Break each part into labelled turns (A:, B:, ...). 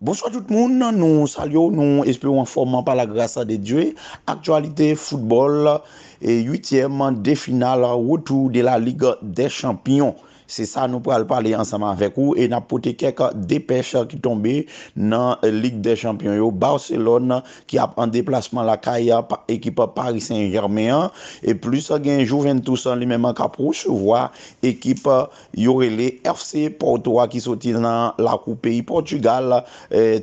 A: Bonsoit tout moun, nou salyo, nou espirou anforman pa la grasa de Dieu. Aktualite, foutbol, yutye man de final wotou de la Ligue des Champions. se sa nou pral pale ansaman vek ou e napote kek depes ki tombe nan lig de champion yo Barcelone ki ap an deplasman la kaya ekipa Paris Saint-Germain e plus genjou ven tousan li menman kapro se vwa ekipa Yorele FC Porto eh a ki soti nan la koup peyi Portugal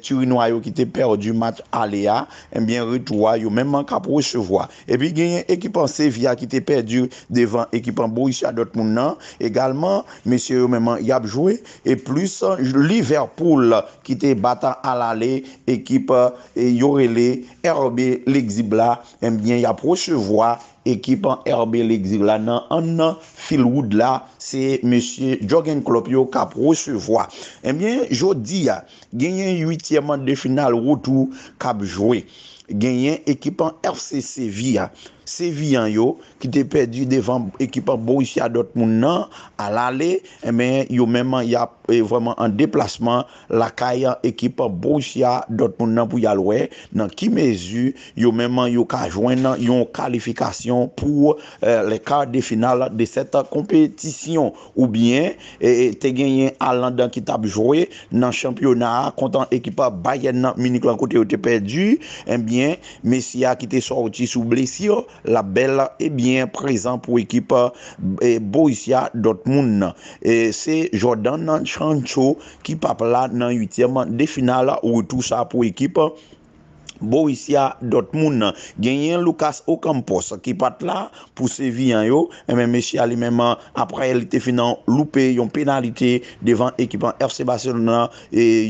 A: Turino a yo ki te perdu mat aléa en bien ritou a yo menman kapro se vwa e pi genjen ekipan Sevilla ki te perdu devan ekipan Borussia Dortmund nan, egalman Monsie yon menman yabjwe, e plus Liverpool ki te bata alale, ekip e Yorele, RB Lekzibla, enbyen eh yapro se vwa, ekipan RB Lekzibla nan Anan Philwood la, se Monsie Joggenklop yo kapro se vwa. Enbyen, eh jodi ya, genyen yutye man de final wotou kapjwe, genyen ekipan FC Seville ya. Sevi an yo... Ki te perdi devan ekipan Borussia Dortmund nan... Al ale... Emen eh yo menman ya... Vreman an deplasman... La kaya ekipan Borussia Dortmund nan pou yalwe... Nan ki mezu... Yo menman yo ka jwen nan... Yon kalifikasyon pou... Euh, le ka de final de setan kompetisyon... Ou bien... Eh, eh, te genyen alan dan ki tab jowe... Nan championa... Kontan ekipan Bayern nan... Menik lankote yo te perdi... Emen... Mesia ki te sorti sou blesio... la bel e byen prezant pou ekip eh, bo isya dot moun nan se Jordan nan Chancho ki papla nan yutye man de final ou tou sa pou ekip Borussia Dortmund genyen Lucas Ocampos ki pat la pou Sevilla yo. Emen meshi ya li menman apra elite finan loupé yon penalite devan ekipan FC Barcelona e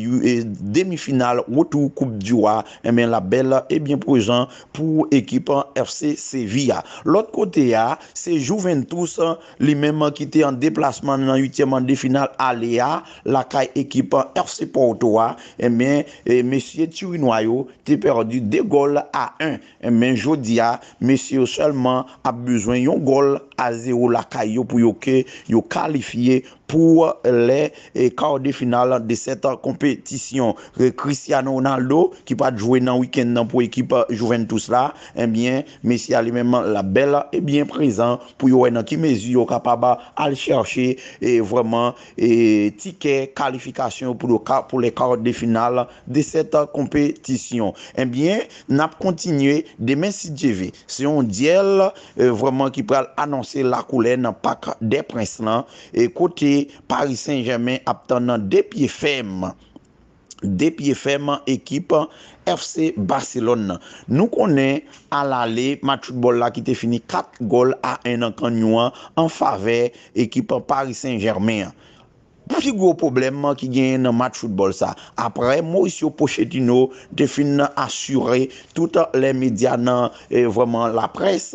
A: demi final wotou koup diwa emen la bel e bien prejan pou ekipan FC Sevilla. Lot ah, kote ya, se Juventus li menman ki te an deplasman nan yutieman de final ale ya la kay ekipan FC Porto ya. Ah. Emen meshi ya ti wino yo, te per di de gol euh, eh a 1, men jodia, men si yo selman ap bezwen yon gol a 0 laka yo pou yo ke yo kalifiye pou le karde final de seta kompetisyon Christiano Ronaldo ki pat jowe nan wikend nan pou ekip Juventus la, en bien, men si alemenman la bel e bien prezan pou yo enan ki mezi yo kapaba al chershe, e vreman e tike, kalifikasyon pou le karde final de seta kompetisyon, en eh Ebyen, eh nap kontinye demensi djeve. Se yon djel, euh, vwaman ki pral anonsi la koulè nan pak depres nan. E kote Paris Saint-Germain aptan nan depye fem. Depye fem ekip FC Barcelone. Nou konen al ale matroubol la ki te fini 4 gol a enan kanyouan an fave ekip Paris Saint-Germain. Bouti gwo problem man ki gen yon mat foudbol sa. Apre, Moussio Pochettino te fin nan asyure touta le media nan eh, vwaman la pres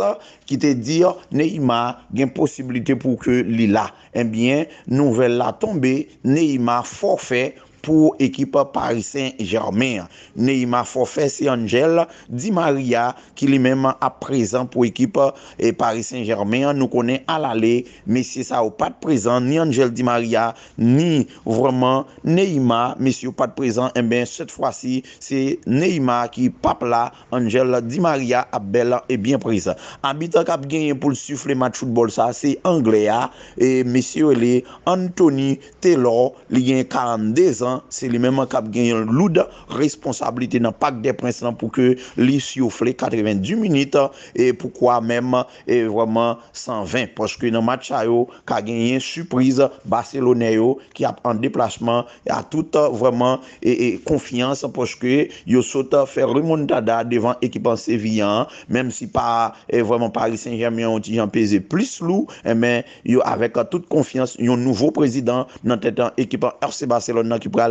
A: ki te dir Neyma gen posibilite pou ke li la. Enbyen, eh nouvel la tombe, Neyma forfey pou ekip Paris Saint-Germain Neyma Fofè, si Angel Di Maria, ki li menman ap prezen pou ekip eh, Paris Saint-Germain, nou konen al ale mesye sa ou pat prezen, ni Angel Di Maria, ni vreman Neyma, mesye ou pat prezen eh e ben set fwa si, se Neyma ki papla Angel Di Maria ap bel e bien prezen Abidak ap genye pou l'sufle mat chouk bol sa, se Anglea e mesye ou ele, Anthony Taylor, li gen 42 an se li menman kap gen yon loud responsablite nan pak de prens pou ke li syoufle katrevent du minit, e poukwa menman e vwaman 120, poske nan match a yo, ka gen yon suprise Barcelone yo, ki ap an deplachman a tout euh, vwaman e konfians, poske yo sota fe remontada devan ekipan Sevillan, menm si pa e vwaman Paris Saint-Germain, yon peze plis lou, eh, men yo avek euh, tout konfians, yon nouvo prezident nan tetan ekipan RC Barcelona, ki pou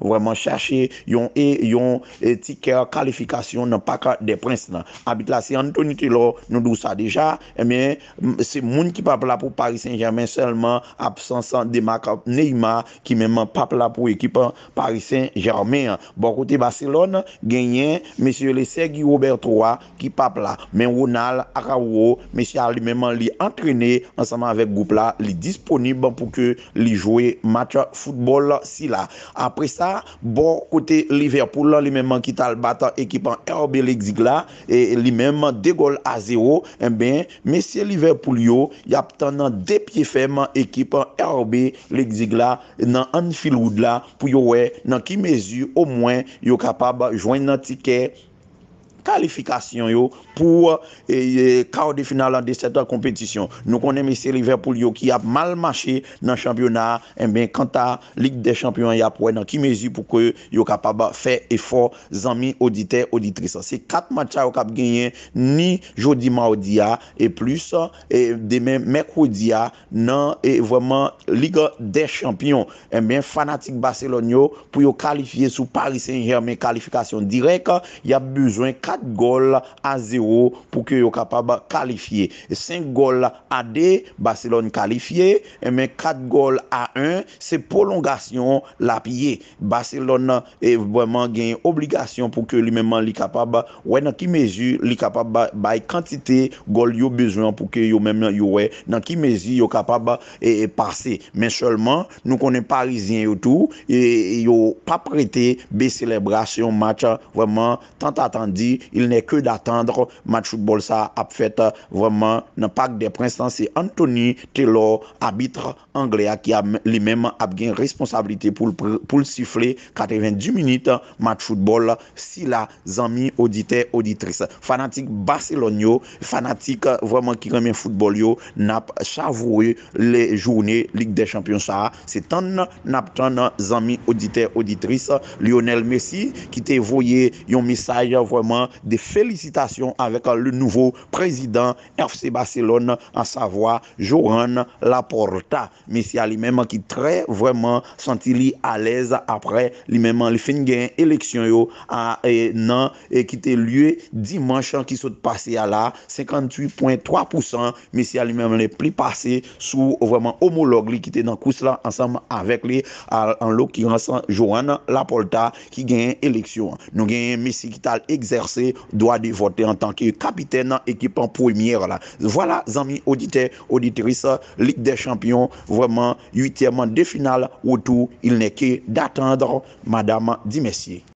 A: Vreman chache yon e yon eh, Tiker kalifikasyon Npa ka deprens nan Abit la se antonite lo nou dou sa deja Emen eh se moun ki papla pou Paris Saint-Germain Selman absensan demak Neyma ki menman papla pou ekipan Paris Saint-Germain Bonkote Barcelona genyen Monsieur le Segi Robert 3 Ki papla men Ronald Arawo Monsieur li menman li antrene Mensanman avek goup la li disponib Pou ke li jowe match Futbol si la Apre sa, bon kote Liverpool lan li menman ki talbata ekipan RB Lezigla e li menman degol a zero, en ben, mesye Liverpool yo, yap tan nan depye fèman ekipan RB Lezigla nan an filoud la pou yo we nan ki mezu ou mwen yo kapab jwen nan tiket kalifikasyon yo pou kao eh, eh, de finalan de setor kompetisyon. Nou konen mese Liverpool yo ki ap malmache nan champyonar en ben kanta lig de champyon ya pou enan ki mezi pou kwe yo kapaba fe efor zami audite auditris. Se kat matcha yo kap genyen ni Jody Maudia e plus de men Mekoudia nan e vwaman lig de champyon en ben fanatik Barcelona yo pou yo kalifikye sou Paris Saint-Germain kalifikasyon direk ya bezwen kalifikasyon 4 gol a 0 pou ke yo kapaba kalifiye 5 gol a 2, Barcelona kalifiye 4 gol a 1, se prolongasyon la piye Barcelona e eh, vweman genye obligasyon pou ke li menman li kapaba wè nan ki mezi li kapaba bay kantite gol yo bezwen pou ke yo menman yo wè nan ki mezi yo kapaba e eh, eh, pase men seulement nou konen Parisien yo tou yo pa prete be selebrasyon matcha vweman tant attendi Il nè ke d'attendre mat choukbol sa ap fèt euh, Vèman nan pak de prensan Se Anthony Taylor, abitre Anglèa Ki a li mèm ap gen responsabilité Poul sifle 90 minit mat choukbol Si la zami auditè auditris Fanatik Barcelon yo Fanatik euh, vèman ki remen foutbol yo Nap chavoui le jounè Ligue des Champions sa Se tan nap tan zami auditè auditris Lionel Messi Ki te voye yon misaj vèman de felicitasyon avek an euh, le nouvo prezident FC Barcelona an savoi Johan Laporta. Mesi a li menman ki tre vreman santi li alez apre li menman li fin gen eleksyon yo an nan ki te lye dimanshan ki sot pase a la 58.3% mesi a li menman li pli pase sou vreman homolog li ki te nan kous la ansam avek li an lo ki ren san Johan Laporta ki gen eleksyon nou gen mesi ki tal exerse doa de vote en tanke kapitè nan ekipan pou emyère la. Vwala, zami auditè, auditris, Ligue des Champions, vwèman, yutèman de final, wotou, il ne kè d'attendre madame Dimessier.